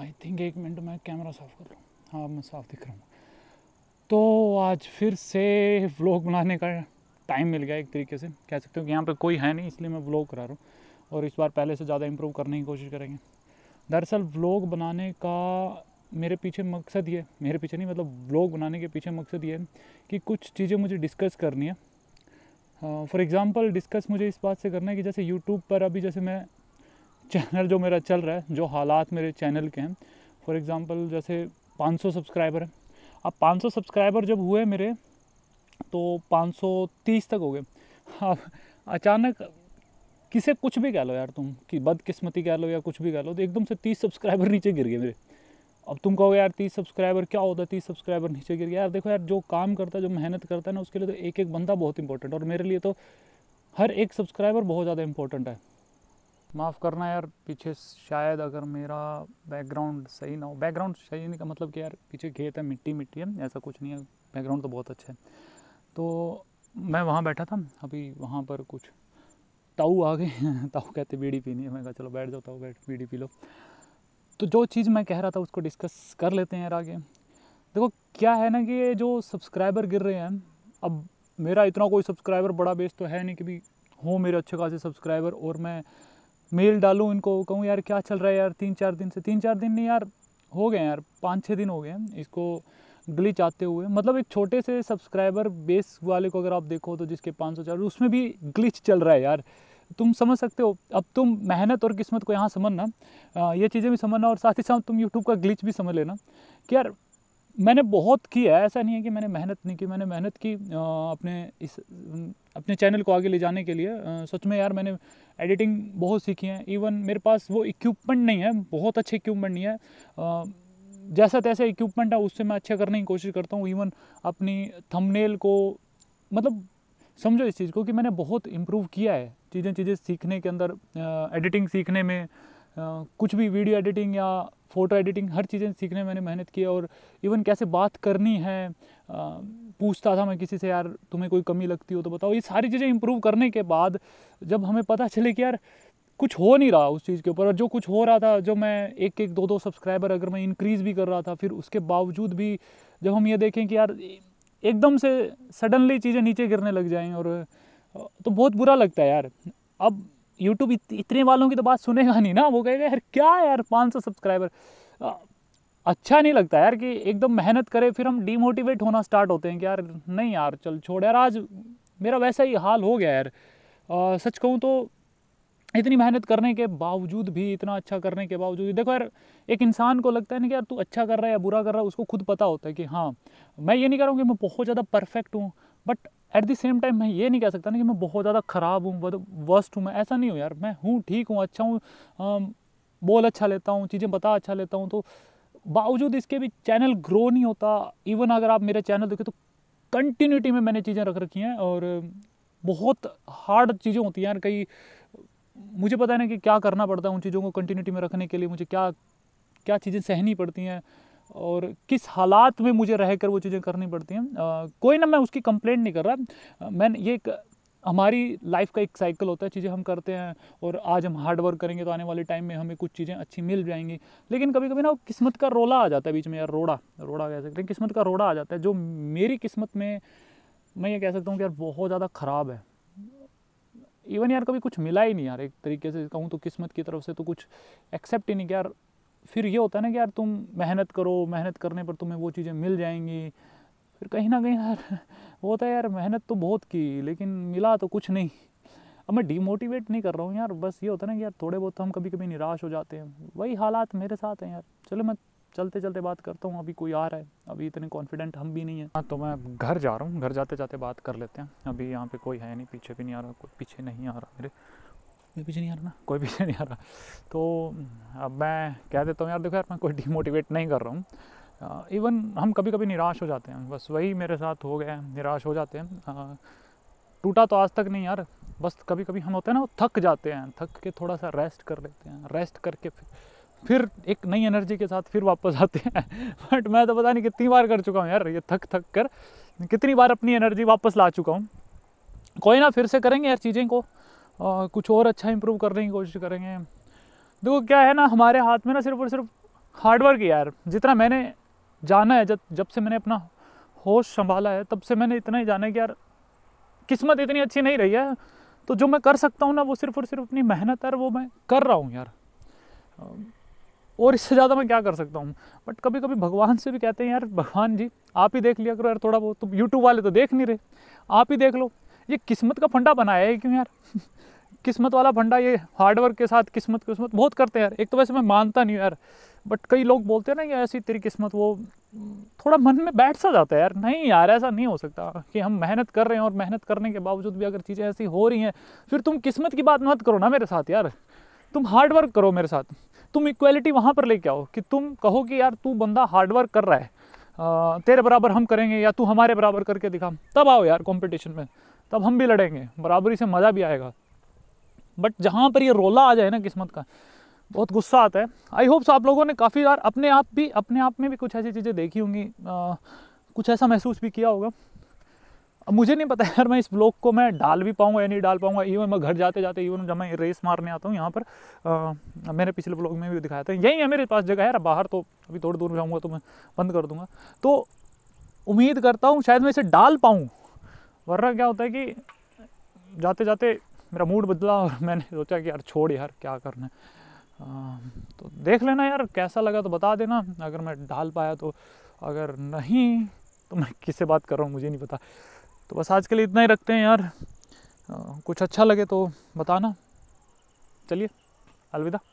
आई think एक minute मैं camera साफ़ कर लूँ हाँ मैं साफ़ दिख रहा हूँ तो आज फिर से व्लॉग बनाने का टाइम मिल गया एक तरीके से कह सकते हो कि यहाँ पे कोई है नहीं इसलिए मैं व्लॉग करा रहा हूँ और इस बार पहले से ज़्यादा इम्प्रूव करने की कोशिश करेंगे दरअसल व्लॉग बनाने का मेरे पीछे मकसद ये मेरे पीछे नहीं मतलब व्लॉग बनाने के पीछे मकसद ये है कि कुछ चीज़ें मुझे डिस्कस करनी है फॉर एग्ज़ाम्पल डिस्कस मुझे इस बात से करना है कि जैसे यूट्यूब पर अभी जैसे मैं चैनल जो मेरा चल रहा है जो हालात मेरे चैनल के हैं फॉर एग्ज़ाम्पल जैसे 500 सब्सक्राइबर हैं अब 500 सब्सक्राइबर जब हुए मेरे तो 530 तक हो गए अब अचानक किसे कुछ भी कह लो यार तुम कि बदकिस्मती कह लो या कुछ भी कह लो तो एकदम से तीस सब्सक्राइबर नीचे गिर गए मेरे अब तुम कहोगे यार तीस सब्सक्राइबर क्या होता है तीस सब्सक्राइबर नीचे गिर गया यार देखो यार जो काम करता है जो मेहनत करता है ना उसके लिए तो एक एक बंदा बहुत इंपॉर्टेंट और मेरे लिए तो हर एक सब्सक्राइबर बहुत ज़्यादा इंपॉर्टेंट है माफ़ करना यार पीछे शायद अगर मेरा बैकग्राउंड सही ना हो बैकग्राउंड सही नहीं का मतलब कि यार पीछे खेत है मिट्टी मिट्टी है ऐसा कुछ नहीं है बैकग्राउंड तो बहुत अच्छा है तो मैं वहाँ बैठा था अभी वहाँ पर कुछ ताऊ आ गए ताऊ कहते बीड़ी पीनी है मैं कहा चलो बैठ जाओ ताऊ बैठ बीड़ी पी लो तो जो चीज़ मैं कह रहा था उसको डिस्कस कर लेते हैं यार आगे देखो क्या है ना कि ये जो सब्सक्राइबर गिर रहे हैं अब मेरा इतना कोई सब्सक्राइबर बड़ा बेस तो है नहीं कि भी हो मेरे अच्छे खासे सब्सक्राइबर और मैं मेल डालूँ इनको कहूँ यार क्या चल रहा है यार तीन चार दिन से तीन चार दिन नहीं यार हो गए यार पाँच छः दिन हो गए इसको ग्लिच आते हुए मतलब एक छोटे से सब्सक्राइबर बेस वाले को अगर आप देखो तो जिसके पाँच सौ चार उसमें भी ग्लिच चल रहा है यार तुम समझ सकते हो अब तुम मेहनत और किस्मत को यहाँ समझना ये चीज़ें भी समझना और साथ ही साथ तुम यूट्यूब का ग्लिच भी समझ लेना कि यार मैंने बहुत किया है ऐसा नहीं है कि मैंने मेहनत नहीं की मैंने मेहनत की अपने इस अपने चैनल को आगे ले जाने के लिए सच में यार मैंने एडिटिंग बहुत सीखी है इवन मेरे पास वो इक्विपमेंट नहीं है बहुत अच्छे इक्विपमेंट नहीं है जैसा तैसा इक्विपमेंट है उससे मैं अच्छा करने की कोशिश करता हूँ इवन अपनी थंबनेल को मतलब समझो इस चीज़ को कि मैंने बहुत इम्प्रूव किया है चीज़ें चीज़ें सीखने के अंदर एडिटिंग सीखने में कुछ भी वीडियो एडिटिंग या फ़ोटो एडिटिंग हर चीज़ें सीखने में मैंने मेहनत की और इवन कैसे बात करनी है पूछता था मैं किसी से यार तुम्हें कोई कमी लगती हो तो बताओ ये सारी चीज़ें इम्प्रूव करने के बाद जब हमें पता चले कि यार कुछ हो नहीं रहा उस चीज़ के ऊपर और जो कुछ हो रहा था जो मैं एक एक दो दो सब्सक्राइबर अगर मैं इंक्रीज़ भी कर रहा था फिर उसके बावजूद भी जब हम ये देखें कि यार एकदम से सडनली चीज़ें नीचे गिरने लग जाएँ और तो बहुत बुरा लगता है यार अब यूट्यूब इतने वालों की तो बात सुनेगा नहीं ना वो कहेगा यार क्या यार पाँच सौ सब्सक्राइबर अच्छा नहीं लगता यार कि एकदम मेहनत करें फिर हम डीमोटिवेट होना स्टार्ट होते हैं कि यार नहीं यार चल छोड़ यार आज मेरा वैसा ही हाल हो गया यार आ, सच कहूँ तो इतनी मेहनत करने के बावजूद भी इतना अच्छा करने के बावजूद भी देखो यार एक इंसान को लगता है ना कि यार तू अच्छा कर रहा है या बुरा कर रहा है उसको खुद पता होता है कि हाँ मैं ये नहीं कह रहा हूँ कि मैं बहुत ज़्यादा परफेक्ट हूँ but at the same time मैं ये नहीं कह सकता ना कि मैं बहुत ज़्यादा ख़राब हूँ बहुत वर्स्ट हूँ मैं ऐसा नहीं हूँ यार मैं हूँ ठीक हूँ अच्छा हूँ बोल अच्छा लेता हूँ चीज़ें बता अच्छा लेता हूँ तो बावजूद इसके भी चैनल ग्रो नहीं होता इवन अगर आप मेरा चैनल देखें तो कंटिन्यूटी में मैंने चीज़ें रख रखी हैं और बहुत हार्ड चीज़ें होती हैं यार कई मुझे पता है ना कि क्या करना पड़ता है उन चीज़ों को कंटिन्यूटी में रखने के लिए मुझे क्या क्या चीज़ें सहनी पड़ती हैं और किस हालात में मुझे रहकर वो चीज़ें करनी पड़ती हैं कोई ना मैं उसकी कंप्लेंट नहीं कर रहा मैं ये एक हमारी लाइफ का एक साइकिल होता है चीज़ें हम करते हैं और आज हम हार्ड वर्क करेंगे तो आने वाले टाइम में हमें कुछ चीज़ें अच्छी मिल जाएंगी लेकिन कभी कभी ना किस्मत का रोला आ जाता है बीच में यार रोड़ा रोड़ा कह सकते हैं किस्मत का रोड़ा आ जाता है जो मेरी किस्मत में मैं ये कह सकता हूँ कि यार बहुत ज़्यादा ख़राब है इवन यार कभी कुछ मिला ही नहीं यार एक तरीके से कहूँ तो किस्मत की तरफ से तो कुछ एक्सेप्ट ही नहीं कि यार फिर ये होता है ना कि यार तुम मेहनत करो मेहनत करने पर तुम्हें वो चीज़ें मिल जाएंगी फिर कहीं ना कहीं यार वो होता है यार मेहनत तो बहुत की लेकिन मिला तो कुछ नहीं अब मैं डीमोटिवेट नहीं कर रहा हूँ यार बस ये होता है ना कि यार थोड़े बहुत तो हम कभी कभी निराश हो जाते हैं वही हालात मेरे साथ हैं यार चलो मैं चलते चलते बात करता हूँ अभी कोई आ रहा है अभी इतने कॉन्फिडेंट हम भी नहीं हैं हाँ तो मैं घर जा रहा हूँ घर जाते जाते बात कर लेते हैं अभी यहाँ पे कोई है नहीं पीछे भी नहीं आ रहा कोई पीछे नहीं आ रहा मेरे कोई पीछे नहीं आ रहा ना कोई पीछे नहीं आ रहा तो अब मैं कह देता हूँ यार देखो यार मैं कोई डिमोटिवेट नहीं कर रहा हूँ इवन हम कभी कभी निराश हो जाते हैं बस वही मेरे साथ हो गया निराश हो जाते हैं टूटा तो आज तक नहीं यार बस कभी कभी हम होते हैं ना थक जाते हैं थक के थोड़ा सा रेस्ट कर लेते हैं रेस्ट करके फिर फिर एक नई एनर्जी के साथ फिर वापस आते हैं बट मैं तो पता नहीं कितनी बार कर चुका हूँ यार ये थक थक कर कितनी बार अपनी एनर्जी वापस ला चुका हूँ कोई ना फिर से करेंगे यार चीज़ें को आ, कुछ और अच्छा इम्प्रूव करने की कोशिश करेंगे देखो क्या है ना हमारे हाथ में ना सिर्फ और सिर्फ हार्डवर्क यार जितना मैंने जाना है जब जब से मैंने अपना होश संभाला है तब से मैंने इतना ही जाना है कि यार किस्मत इतनी अच्छी नहीं रही है तो जो मैं कर सकता हूँ ना वो सिर्फ और सिर्फ अपनी मेहनत है वो मैं कर रहा हूँ यार और इससे ज़्यादा मैं क्या कर सकता हूँ बट कभी कभी भगवान से भी कहते हैं यार भगवान जी आप ही देख लिया करो यार थोड़ा बहुत तो यूट्यूब वाले तो देख नहीं रहे आप ही देख लो ये किस्मत का फंडा बनाया है क्यों यार किस्मत वाला भंडा ये हार्डवर्क के साथ किस्मत किस्मत बहुत करते हैं यार एक तो वैसे मैं मानता नहीं यार बट कई लोग बोलते हैं ना कि ऐसी तेरी किस्मत वो थोड़ा मन में बैठ सा जाता है यार नहीं यार ऐसा नहीं हो सकता कि हम मेहनत कर रहे हैं और मेहनत करने के बावजूद भी अगर चीज़ें ऐसी हो रही हैं फिर तुम किस्मत की बात मत करो ना मेरे साथ यार तुम हार्डवर्क करो मेरे साथ तुम इक्वलिटी वहाँ पर लेके आओ कि तुम कहो कि यार तू बंदा हार्डवर्क कर रहा है तेरे बराबर हम करेंगे या तू हमारे बराबर करके दिखा तब आओ यार कॉम्पिटिशन में तब हम भी लड़ेंगे बराबरी से मज़ा भी आएगा बट जहाँ पर ये रोला आ जाए ना किस्मत का बहुत गुस्सा आता है आई होप्स आप लोगों ने काफ़ी बार अपने आप भी अपने आप में भी कुछ ऐसी चीज़ें देखी होंगी कुछ ऐसा महसूस भी किया होगा अब मुझे नहीं पता यार मैं इस ब्लॉग को मैं डाल भी पाऊँगा या नहीं डाल पाऊँगा इवन मैं घर जाते जाते इवन जब मैं रेस मारने आता हूँ यहाँ पर आ, मेरे पिछले ब्लॉग में भी दिखाया था यही है मेरे पास जगह है यार बाहर तो अभी थोड़ी दूर जाऊँगा तो मैं बंद कर दूँगा तो उम्मीद करता हूँ शायद मैं इसे डाल पाऊँ वरना क्या होता है कि जाते जाते मेरा मूड बदला और मैंने सोचा कि यार छोड़ यार क्या करना है तो देख लेना यार कैसा लगा तो बता देना अगर मैं डाल पाया तो अगर नहीं तो मैं किससे बात कर रहा हूँ मुझे नहीं पता तो बस आज के लिए इतना ही रखते हैं यार कुछ अच्छा लगे तो बताना चलिए अलविदा